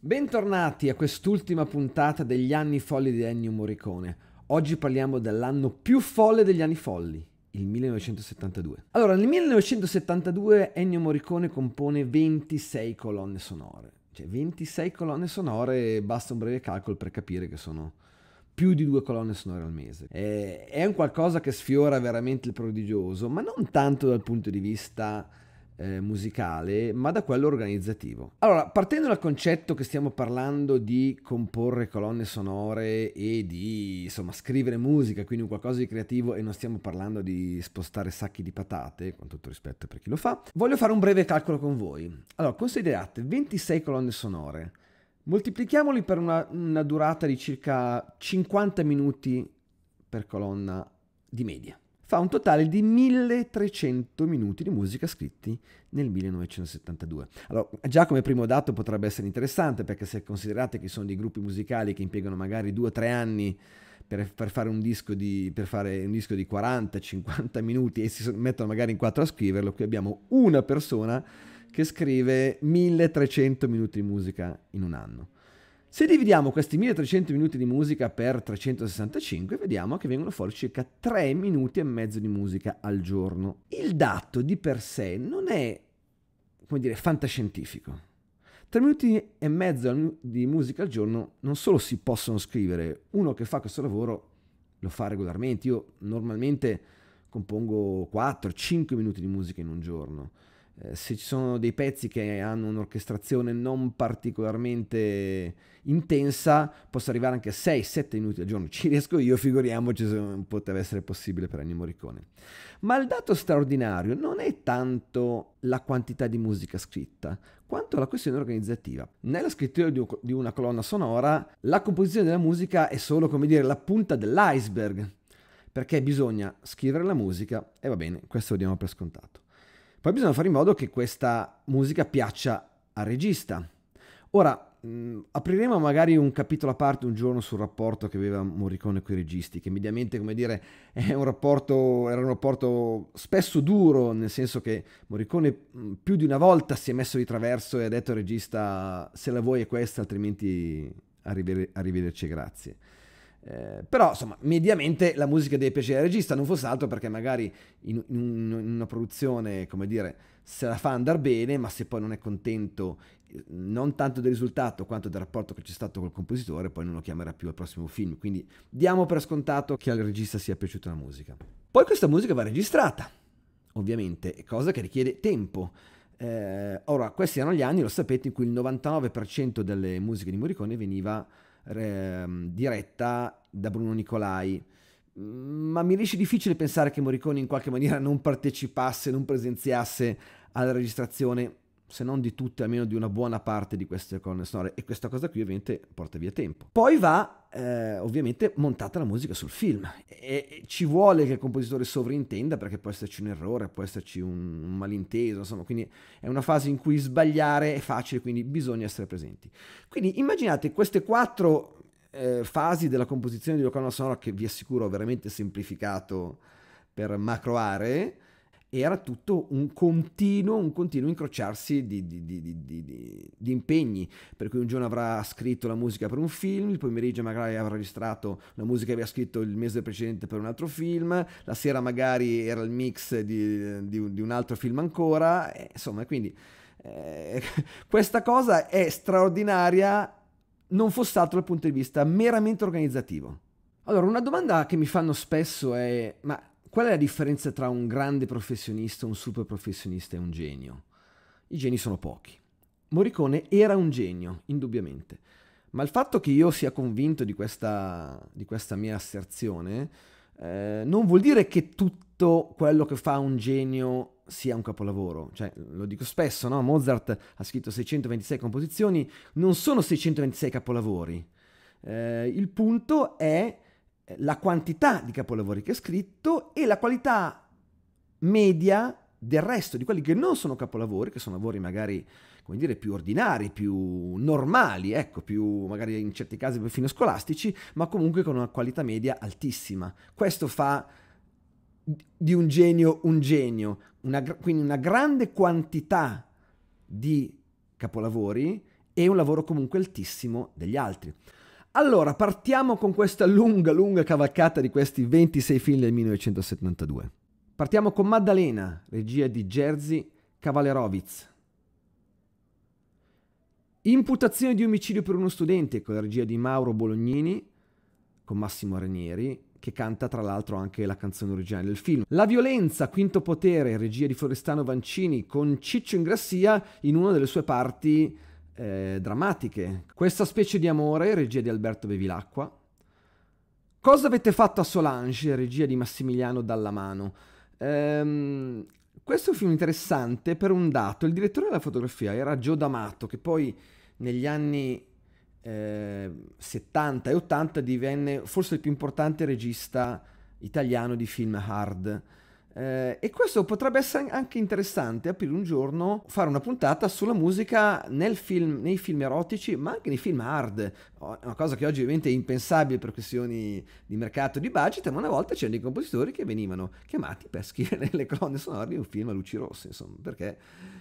Bentornati a quest'ultima puntata degli anni folli di Ennio Morricone. Oggi parliamo dell'anno più folle degli anni folli, il 1972. Allora, nel 1972 Ennio Morricone compone 26 colonne sonore. Cioè 26 colonne sonore, basta un breve calcolo per capire che sono più di due colonne sonore al mese. È un qualcosa che sfiora veramente il prodigioso, ma non tanto dal punto di vista eh, musicale, ma da quello organizzativo. Allora, partendo dal concetto che stiamo parlando di comporre colonne sonore e di insomma scrivere musica, quindi un qualcosa di creativo e non stiamo parlando di spostare sacchi di patate, con tutto rispetto per chi lo fa, voglio fare un breve calcolo con voi. Allora, considerate 26 colonne sonore. Moltiplichiamoli per una, una durata di circa 50 minuti per colonna di media fa un totale di 1300 minuti di musica scritti nel 1972. Allora, già come primo dato potrebbe essere interessante perché se considerate che sono dei gruppi musicali che impiegano magari 2-3 anni per, per, fare un disco di, di 40-50 minuti e si mettono magari in quattro a scriverlo, qui abbiamo una persona che scrive 1300 minuti di musica in un anno. Se dividiamo questi 1300 minuti di musica per 365, vediamo che vengono fuori circa 3 minuti e mezzo di musica al giorno. Il dato di per sé non è, come dire, fantascientifico. 3 minuti e mezzo di musica al giorno non solo si possono scrivere, uno che fa questo lavoro lo fa regolarmente, io normalmente compongo 4-5 minuti di musica in un giorno eh, se ci sono dei pezzi che hanno un'orchestrazione non particolarmente intensa, posso arrivare anche a 6-7 minuti al giorno. Ci riesco io, figuriamoci se non poteva essere possibile per Ennio Morricone. Ma il dato straordinario non è tanto la quantità di musica scritta, quanto la questione organizzativa. Nella scrittura di una colonna sonora, la composizione della musica è solo, come dire, la punta dell'iceberg, perché bisogna scrivere la musica e va bene, questo lo diamo per scontato. Poi bisogna fare in modo che questa musica piaccia al regista. Ora, mh, mm, apriremo magari un capitolo a parte un giorno sul rapporto che aveva Morricone con i registi, che mediamente, come dire, un rapporto, era un rapporto spesso duro, nel senso che Morricone mh, mm, più di una volta si è messo di traverso e ha detto al regista se la vuoi è questa, altrimenti arrivederci, grazie. Eh, però insomma, mediamente la musica deve piacere al regista, non fosse altro perché magari in, in, in una produzione, come dire, se la fa andare bene, ma se poi non è contento eh, non tanto del risultato quanto del rapporto che c'è stato col compositore, poi non lo chiamerà più al prossimo film. Quindi diamo per scontato che al regista sia piaciuta la musica. Poi questa musica va registrata, ovviamente, cosa che richiede tempo. Eh, ora, questi erano gli anni, lo sapete, in cui il 99% delle musiche di Morricone veniva eh, diretta da Bruno Nicolai. Mm, ma mi riesce difficile pensare che Morricone in qualche maniera non partecipasse, non presenziasse alla registrazione se non di tutte, almeno di una buona parte di queste colonne sonore. E questa cosa qui ovviamente porta via tempo. Poi va eh, ovviamente montata la musica sul film. E, ci vuole che il compositore sovrintenda perché può esserci un errore, può esserci un, un malinteso, insomma, quindi è una fase in cui sbagliare è facile, quindi bisogna essere presenti. Quindi immaginate queste quattro eh, fasi della composizione di una colonna sonora che vi assicuro ho veramente semplificato per macro aree era tutto un continuo, un continuo incrociarsi di, di, di, di, impegni, per cui un giorno avrà scritto la musica per un film, il pomeriggio magari avrà registrato la musica che aveva scritto il mese precedente per un altro film, la sera magari era il mix di, un altro film ancora, e, insomma, quindi eh, questa cosa è straordinaria, non fosse altro dal punto di vista meramente organizzativo. Allora, una domanda che mi fanno spesso è, ma Qual è la differenza tra un grande professionista, un super professionista e un genio? I geni sono pochi. Morricone era un genio, indubbiamente, ma il fatto che io sia convinto di questa, di questa mia asserzione eh, non vuol dire che tutto quello che fa un genio sia un capolavoro. Cioè, lo dico spesso, no? Mozart ha scritto 626 composizioni, non sono 626 capolavori. Eh, il punto è la quantità di capolavori che ha scritto e la qualità media del resto di quelli che non sono capolavori, che sono lavori magari come dire, più ordinari, più normali, ecco, più magari in certi casi perfino scolastici, ma comunque con una qualità media altissima. Questo fa di un genio un genio, una, quindi una grande quantità di capolavori e un lavoro comunque altissimo degli altri. Allora, partiamo con questa lunga, lunga cavalcata di questi 26 film del 1972. Partiamo con Maddalena, regia di Jerzy Kavalerovitz. Imputazione di omicidio per uno studente, con la regia di Mauro Bolognini, con Massimo Ranieri, che canta tra l'altro anche la canzone originale del film. La violenza, Quinto Potere, regia di Forestano Vancini, con Ciccio Ingrassia in una delle sue parti eh, drammatiche. Questa specie di amore, regia di Alberto Bevilacqua. Cosa avete fatto a Solange, regia di Massimiliano Dallamano? Ehm, questo è un film interessante per un dato. Il direttore della fotografia era Gio D'Amato, che poi negli anni eh, 70 e 80 divenne forse il più importante regista italiano di film hard. Eh, e questo potrebbe essere anche interessante aprire un giorno, fare una puntata sulla musica film, nei film erotici, ma anche nei film hard. Una cosa che oggi ovviamente è impensabile per questioni di mercato e di budget, ma una volta c'erano dei compositori che venivano chiamati per scrivere le colonne sonore di un film a luci rosse, insomma, perché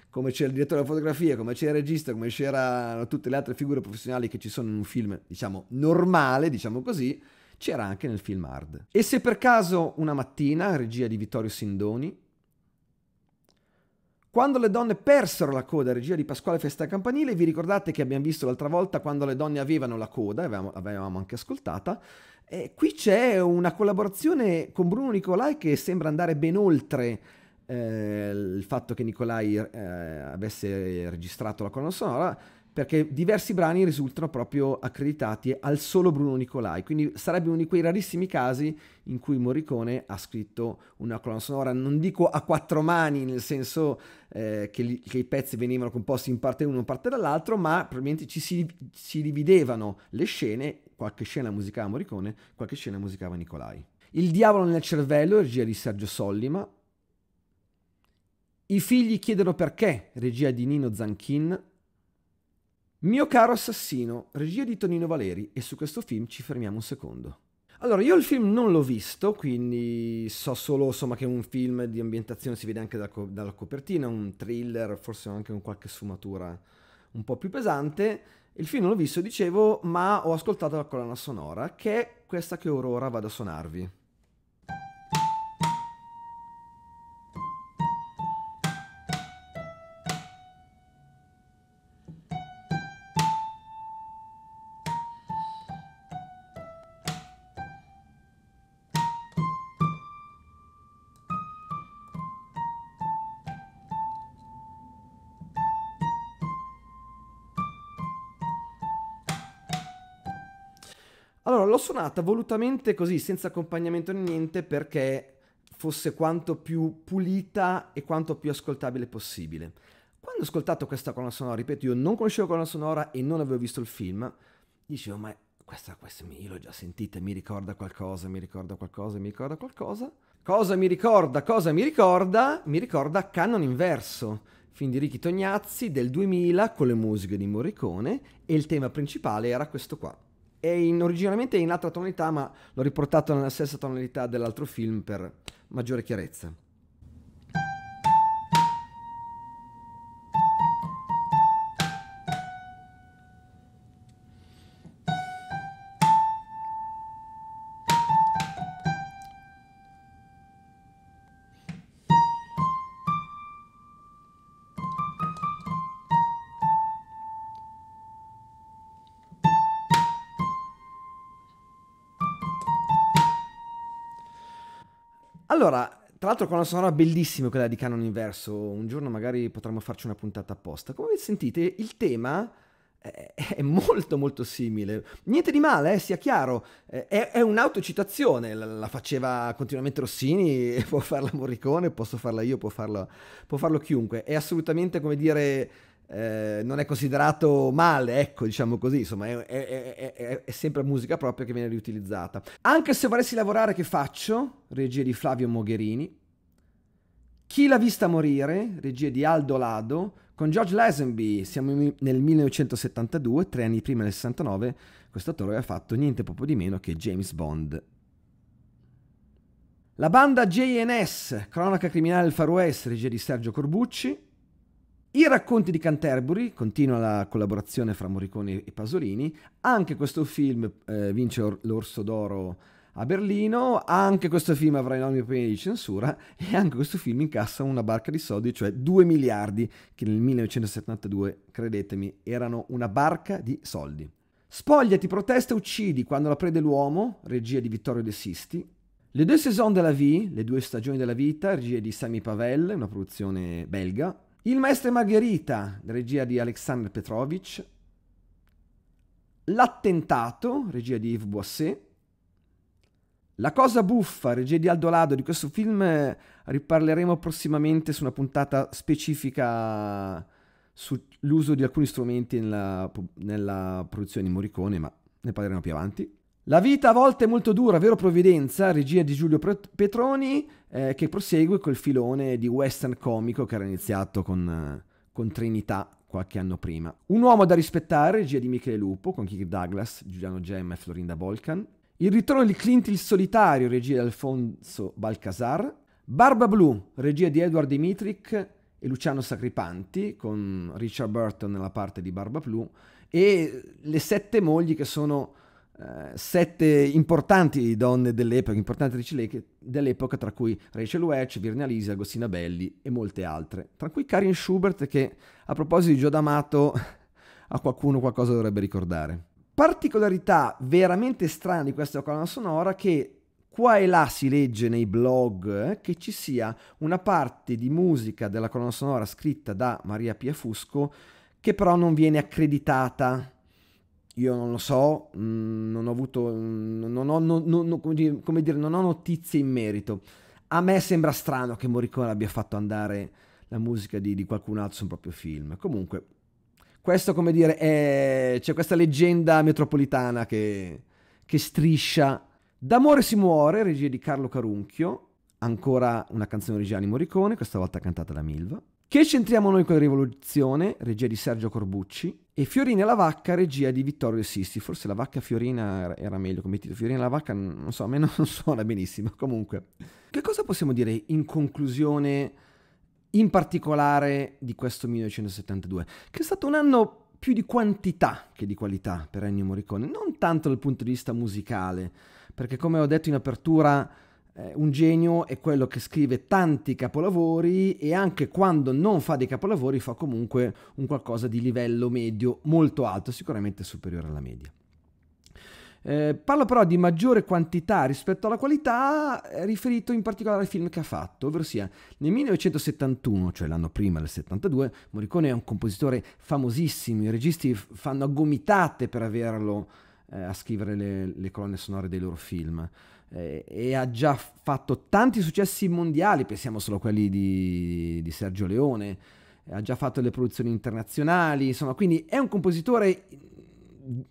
come c'è il direttore della fotografia, come c'è il regista, come c'erano tutte le altre figure professionali che ci sono in un film, diciamo, normale, diciamo così, c'era anche nel film Hard. E se per caso una mattina, regia di Vittorio Sindoni, quando le donne persero la coda, regia di Pasquale Festa Campanile, vi ricordate che abbiamo visto l'altra volta quando le donne avevano la coda, avevamo, avevamo anche ascoltata, e qui c'è una collaborazione con Bruno Nicolai che sembra andare ben oltre eh, il fatto che Nicolai eh, avesse registrato la colonna sonora, perché diversi brani risultano proprio accreditati al solo Bruno Nicolai, quindi sarebbe uno di quei rarissimi casi in cui Morricone ha scritto una colonna sonora, non dico a quattro mani, nel senso eh, che, li, che, i pezzi venivano composti in parte uno, e in parte dall'altro, ma probabilmente ci si, si dividevano le scene, qualche scena musicava Morricone, qualche scena musicava Nicolai. Il diavolo nel cervello, regia di Sergio Sollima. I figli chiedono perché, regia di Nino Zanchin. Mio caro assassino, regia di Tonino Valeri, e su questo film ci fermiamo un secondo. Allora, io il film non l'ho visto, quindi so solo insomma, che è un film di ambientazione, si vede anche dalla, co- dalla copertina, un thriller, forse anche con qualche sfumatura un po' più pesante. Il film non l'ho visto, dicevo, ma ho ascoltato la colonna sonora, che è questa che ora vado a suonarvi. Allora, l'ho suonata volutamente così, senza accompagnamento né niente, perché fosse quanto più pulita e quanto più ascoltabile possibile. Quando ho ascoltato questa colonna sonora, ripeto, io non conoscevo colonna sonora e non avevo visto il film, dicevo, ma questa, questa io l'ho già sentita, mi ricorda qualcosa, mi ricorda qualcosa, mi ricorda qualcosa. Cosa mi ricorda? Cosa mi ricorda? Mi ricorda Canon Inverso, film di Ricky Tognazzi del 2000 con le musiche di Morricone e il tema principale era questo qua è in, originariamente in altra tonalità, ma l'ho riportato nella stessa tonalità dell'altro film per maggiore chiarezza. Allora, tra l'altro con una sonora bellissima quella di Canon Inverso, un giorno magari potremmo farci una puntata apposta. Come sentite, il tema eh, è molto molto simile. Niente di male, eh, sia chiaro, eh, è, è un'autocitazione, la, faceva continuamente Rossini, può farla Morricone, posso farla io, può farla, può farlo chiunque. È assolutamente, come dire, eh, non è considerato male, ecco, diciamo così, insomma, è, è, è, è, sempre musica propria che viene riutilizzata. Anche se volessi lavorare, che faccio? Regia di Flavio Mogherini. Chi l'ha vista morire? Regia di Aldo Lado. Con George Lazenby siamo in, nel 1972, tre anni prima nel 69, questo attore ha fatto niente proprio di meno che James Bond la banda JNS, cronaca criminale del Far West, regia di Sergio Corbucci. I racconti di Canterbury, continua la collaborazione fra Morricone e Pasolini, anche questo film eh, vince l'Orso d'Oro a Berlino, anche questo film avrà i nomi problemi di censura e anche questo film incassa una barca di soldi, cioè 2 miliardi, che nel 1972, credetemi, erano una barca di soldi. Spogliati, protesta uccidi quando la prede l'uomo, regia di Vittorio De Sisti. Le due saison della vie, le due stagioni della vita, regia di Sammy Pavel, una produzione belga, il maestro e Margherita, regia di Alexander Petrovich. L'attentato, regia di Yves Boisset. La cosa buffa, regia di Aldo Lado, di questo film eh, riparleremo prossimamente su una puntata specifica sull'uso di alcuni strumenti nella, nella produzione di Morricone, ma ne parleremo più avanti. La vita a volte è molto dura, vero Provvidenza, regia di Giulio Petroni, eh, che prosegue col filone di western comico che era iniziato con, eh, con Trinità qualche anno prima. Un uomo da rispettare, regia di Michele Lupo, con Kirk Douglas, Giuliano Gemma e Florinda Volcan. Il ritorno di Clint il solitario, regia di Alfonso Balcasar. Barba Blu, regia di Edward Dimitric e Luciano Sacripanti, con Richard Burton nella parte di Barba Blu. E Le sette mogli che sono eh, sette importanti donne dell'epoca, importanti attrici dell'epoca, tra cui Rachel Welch, Virna Lisi, Agostina Belli e molte altre, tra cui Karin Schubert che a proposito di Gio D'Amato a qualcuno qualcosa dovrebbe ricordare. Particolarità veramente strana di questa colonna sonora che qua e là si legge nei blog eh, che ci sia una parte di musica della colonna sonora scritta da Maria Pia Fusco che però non viene accreditata io non lo so, mm, non ho avuto, mm, non ho, non, non, come, dire, non ho notizie in merito. A me sembra strano che Morricone abbia fatto andare la musica di, di qualcun altro su un proprio film. Comunque, questo come dire, è, c'è questa leggenda metropolitana che, che striscia. D'amore si muore, regia di Carlo Carunchio, ancora una canzone originale di Morricone, questa volta cantata da Milva. Che c'entriamo noi con Rivoluzione, regia di Sergio Corbucci, e Fiorina la vacca, regia di Vittorio Sisti. Forse la vacca Fiorina era meglio come titolo. Fiorina la vacca, non so, a me non suona benissimo. Comunque, che cosa possiamo dire in conclusione, in particolare di questo 1972? Che è stato un anno più di quantità che di qualità per Ennio Morricone, non tanto dal punto di vista musicale, perché come ho detto in apertura eh, un genio è quello che scrive tanti capolavori e anche quando non fa dei capolavori fa comunque un qualcosa di livello medio molto alto, sicuramente superiore alla media. Eh, parlo però di maggiore quantità rispetto alla qualità, eh, riferito in particolare ai film che ha fatto, ovvero sia nel 1971, cioè l'anno prima del 72, Morricone è un compositore famosissimo, i registi fanno gomitate per averlo eh, a scrivere le, le colonne sonore dei loro film eh, e ha già fatto tanti successi mondiali, pensiamo solo a quelli di, di Sergio Leone, ha già fatto le produzioni internazionali, insomma, quindi è un compositore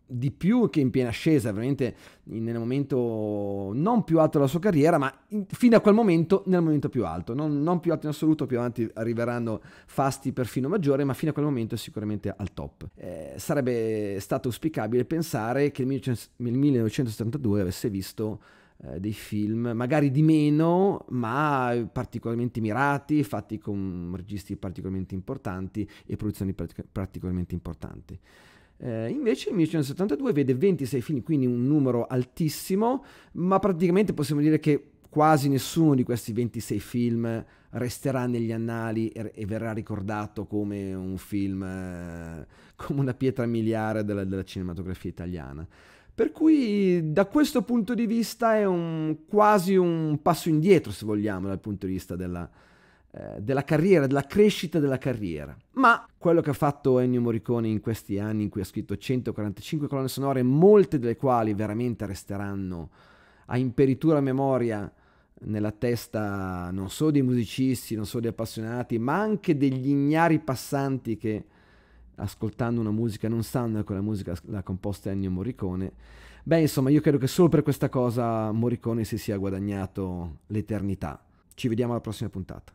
di più che in piena ascesa, veramente nel momento non più alto della sua carriera, ma in, fino a quel momento nel momento più alto, non, non, più alto in assoluto, più avanti arriveranno fasti perfino maggiori, ma fino a quel momento è sicuramente al top. Eh, sarebbe stato auspicabile pensare che il 1972 avesse visto eh, dei film, magari di meno, ma particolarmente mirati, fatti con registi particolarmente importanti e produzioni partic- particolarmente importanti. Eh, invece il 1972 vede 26 film, quindi un numero altissimo, ma praticamente possiamo dire che quasi nessuno di questi 26 film resterà negli annali e, e verrà ricordato come un film, eh, come una pietra miliare della, della cinematografia italiana. Per cui da questo punto di vista è un, quasi un passo indietro, se vogliamo, dal punto di vista della, eh, della carriera, della crescita della carriera. Ma quello che ha fatto Ennio Morricone in questi anni in cui ha scritto 145 colonne sonore, molte delle quali veramente resteranno a imperitura memoria nella testa non solo dei musicisti, non solo degli appassionati, ma anche degli ignari passanti che ascoltando una musica non standard, quella ecco, musica l'ha composta Ennio Morricone. Beh, insomma, io credo che solo per questa cosa Morricone si sia guadagnato l'eternità. Ci vediamo alla prossima puntata.